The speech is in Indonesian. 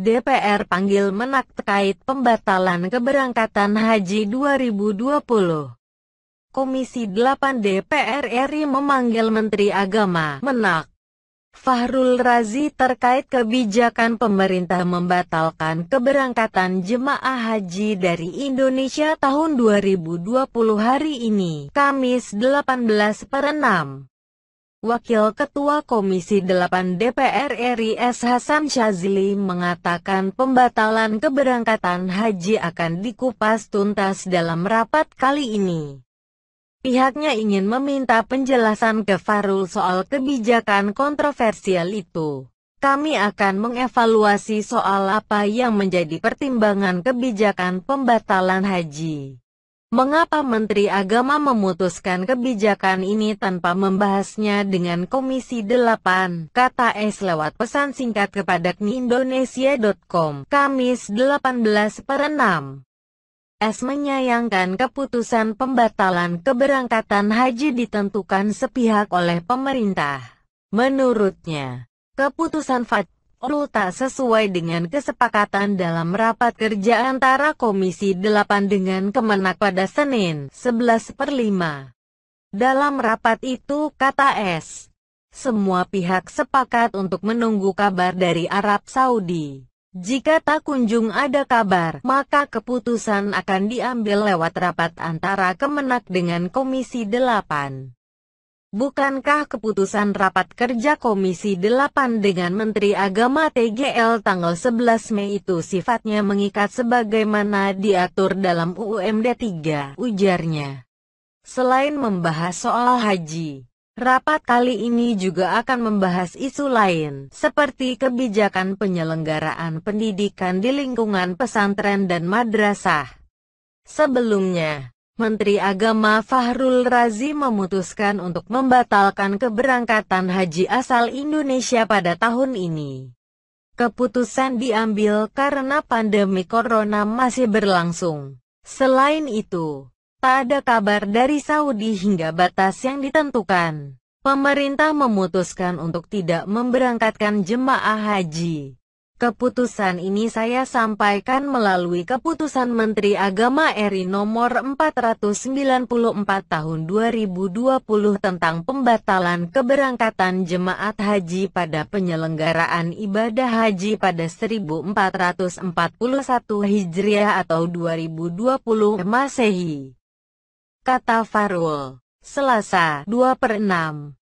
DPR panggil menak terkait pembatalan keberangkatan haji 2020. Komisi 8 DPR RI memanggil Menteri Agama menak Fahrul Razi terkait kebijakan pemerintah membatalkan keberangkatan jemaah haji dari Indonesia tahun 2020 hari ini, Kamis 18 per 6. Wakil Ketua Komisi 8 DPR RI S. Hasan Syazili mengatakan pembatalan keberangkatan haji akan dikupas tuntas dalam rapat kali ini. Pihaknya ingin meminta penjelasan ke Farul soal kebijakan kontroversial itu. Kami akan mengevaluasi soal apa yang menjadi pertimbangan kebijakan pembatalan haji. Mengapa Menteri Agama memutuskan kebijakan ini tanpa membahasnya dengan Komisi 8? Kata S lewat pesan singkat kepada Indonesia.com, e Kamis 18 per 6. S menyayangkan keputusan pembatalan keberangkatan haji ditentukan sepihak oleh pemerintah. Menurutnya, keputusan FAT RUL oh, tak sesuai dengan kesepakatan dalam rapat kerja antara Komisi 8 dengan Kemenak pada Senin, 11 per 5. Dalam rapat itu, kata S. Semua pihak sepakat untuk menunggu kabar dari Arab Saudi. Jika tak kunjung ada kabar, maka keputusan akan diambil lewat rapat antara Kemenak dengan Komisi 8. Bukankah keputusan rapat kerja Komisi 8 dengan Menteri Agama TGL tanggal 11 Mei itu sifatnya mengikat sebagaimana diatur dalam UUMD 3, ujarnya. Selain membahas soal haji, rapat kali ini juga akan membahas isu lain, seperti kebijakan penyelenggaraan pendidikan di lingkungan pesantren dan madrasah. Sebelumnya, Menteri Agama Fahrul Razi memutuskan untuk membatalkan keberangkatan haji asal Indonesia pada tahun ini. Keputusan diambil karena pandemi corona masih berlangsung. Selain itu, tak ada kabar dari Saudi hingga batas yang ditentukan. Pemerintah memutuskan untuk tidak memberangkatkan jemaah haji. Keputusan ini saya sampaikan melalui keputusan Menteri Agama RI nomor 494 tahun 2020 tentang pembatalan keberangkatan jemaat haji pada penyelenggaraan ibadah haji pada 1441 Hijriah atau 2020 Masehi. Kata Farul, Selasa 2 per 6.